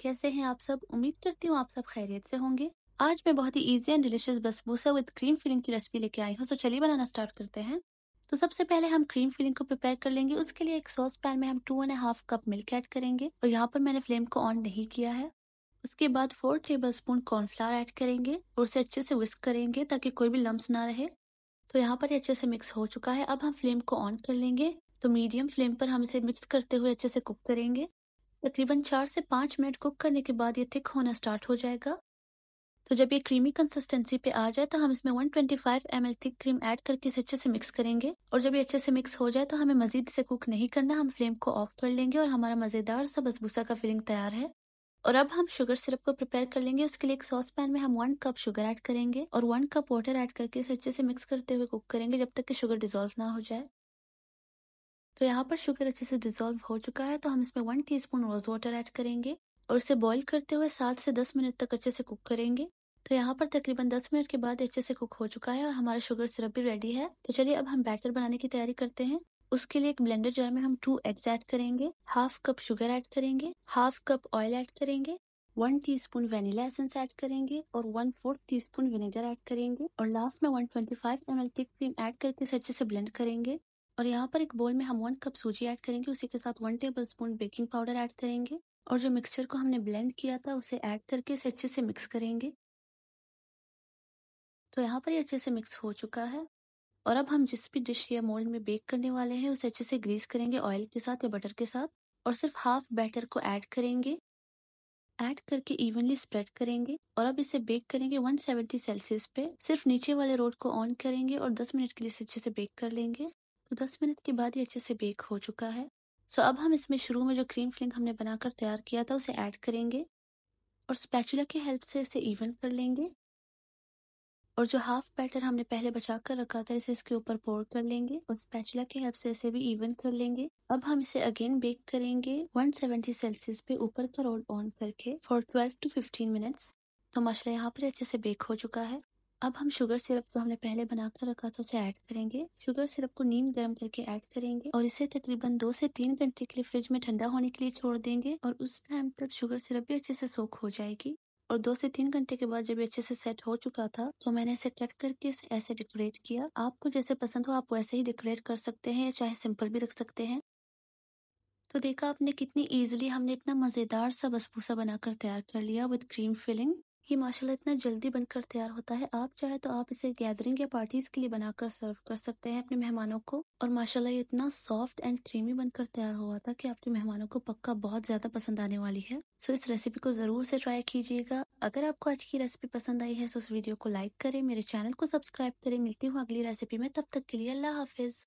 कैसे हैं आप सब उम्मीद करती हूँ आप सब खैरियत से होंगे आज मैं बहुत ही easy and delicious basbousa with cream filling की रेसिपी लेके आई हूँ तो चलिए बनाना स्टार्ट करते हैं तो सबसे पहले हम क्रीम फिलिंग को प्रिपेयर कर लेंगे उसके लिए एक सॉस पैन में हम two and half cup milk add करेंगे और यहाँ पर मैंने फ्लेम को ऑन नहीं किया है उसके बाद four tablespoon cornflour add करेंगे और उसे अच्छे से विस्क करेंगे ताकि कोई भी लम्ब ना रहे तो यहाँ पर अच्छे से मिक्स हो चुका है अब हम फ्लेम को ऑन कर लेंगे तो मीडियम फ्लेम पर हम इसे मिक्स करते हुए अच्छे से कुक करेंगे तकरीबन चार से पाँच मिनट कुक करने के बाद ये थिक होना स्टार्ट हो जाएगा तो जब ये क्रीमी कंसिस्टेंसी पे आ जाए तो हम इसमें 125 ट्वेंटी थिक क्रीम ऐड करके इसे अच्छे से मिक्स करेंगे और जब ये अच्छे से मिक्स हो जाए तो हमें मजीद से कुक नहीं करना हम फ्लेम को ऑफ कर लेंगे और हमारा मजेदार सा बसबूसा का फिलिंग तैयार है और अब हम शुगर सिरप को प्रिपेयर कर लेंगे उसके लिए एक सॉस पैन में हम वन कप शुगर ऐड करेंगे और वन कप वाटर ऐड करके इसे अच्छे से मिक्स करते हुए कुक करेंगे जब तक कि शुगर डिजोल्व ना हो जाए तो यहाँ पर शुगर अच्छे से डिजोल्व हो चुका है तो हम इसमें one teaspoon rose water add करेंगे और इसे बॉईल करते हुए सात से दस मिनट तक अच्छे से कुक करेंगे तो यहाँ पर तकरीबन दस मिनट के बाद अच्छे से कुक हो चुका है और हमारा शुगर सिरप भी रेडी है तो चलिए अब हम बैटर बनाने की तैयारी करते हैं उसके लिए एक ब्लेंडर जार में हम टू एग्स ऐड करेंगे हाफ कप शुगर ऐड करेंगे हाफ कप ऑयल ऐड करेंगे one teaspoon vanilla essence add करेंगे और one fourth teaspoon vinegar add करेंगे और लास्ट में one twenty five M L की क्रीम ऐड करके इसे अच्छे से ब्लेंड करेंगे और यहाँ पर एक बोल में हम वन कप सूजी ऐड करेंगे उसी के साथ one tablespoon baking powder add करेंगे और जो मिक्सचर को हमने ब्लेंड किया था उसे ऐड करके इसे अच्छे से मिक्स करेंगे तो यहाँ पर ये अच्छे से मिक्स हो चुका है और अब हम जिस भी डिश या मोल्ड में बेक करने वाले हैं उसे अच्छे से ग्रीस करेंगे ऑयल के साथ या बटर के साथ और सिर्फ हाफ बैटर को ऐड करेंगे ऐड करके इवनली स्प्रेड करेंगे और अब इसे बेक करेंगे 170 सेल्सियस पे सिर्फ नीचे वाले रोड को ऑन करेंगे और 10 मिनट के लिए इसे अच्छे से बेक कर लेंगे तो 10 मिनट के बाद ये अच्छे से बेक हो चुका है सो अब हम इसमें शुरू में जो क्रीम फ्लिंग हमने बनाकर तैयार किया था उसे ऐड करेंगे और स्पैचुला की हेल्प से इसे इवन कर लेंगे और जो हाफ बैटर हमने पहले बचा कर रखा था इसे इसके ऊपर पोर कर लेंगे और स्पैचुला की हेल्प से इसे भी इवन कर लेंगे अब हम इसे अगेन बेक करेंगे 170 सेल्सियस पे ऊपर का रोल ऑन करके फॉर 12 टू 15 मिनट्स तो मसला यहाँ पर अच्छे से बेक हो चुका है अब हम शुगर सिरप जो हमने पहले बना कर रखा था उसे ऐड करेंगे शुगर सिरप को नीम गर्म करके ऐड करेंगे और इसे तकरीबन दो से तीन घंटे के लिए फ्रिज में ठंडा होने के लिए छोड़ देंगे और उस टाइम तक शुगर सिरप भी अच्छे से सोख हो जाएगी और दो से तीन घंटे के बाद जब ये अच्छे से सेट हो चुका था तो मैंने इसे कट करके इसे ऐसे डेकोरेट किया आपको जैसे पसंद हो आप वैसे ही डेकोरेट कर सकते हैं या चाहे सिंपल भी रख सकते हैं तो देखा आपने कितनी ईजिली हमने इतना मज़ेदार सा बसबूसा बनाकर तैयार कर लिया विद क्रीम फिलिंग ये माशाल्लाह इतना जल्दी बनकर तैयार होता है आप चाहे तो आप इसे गैदरिंग या पार्टीज के लिए बनाकर सर्व कर सकते हैं अपने मेहमानों को और माशाल्लाह ये इतना सॉफ्ट एंड क्रीमी बनकर तैयार हुआ था कि आपके मेहमानों को पक्का बहुत ज्यादा पसंद आने वाली है सो इस रेसिपी को जरूर से ट्राई कीजिएगा अगर आपको आज की रेसिपी पसंद आई है तो इस वीडियो को लाइक करें मेरे चैनल को सब्सक्राइब करें मिलती हूँ अगली रेसिपी में तब तक के लिए अल्लाह हाफिज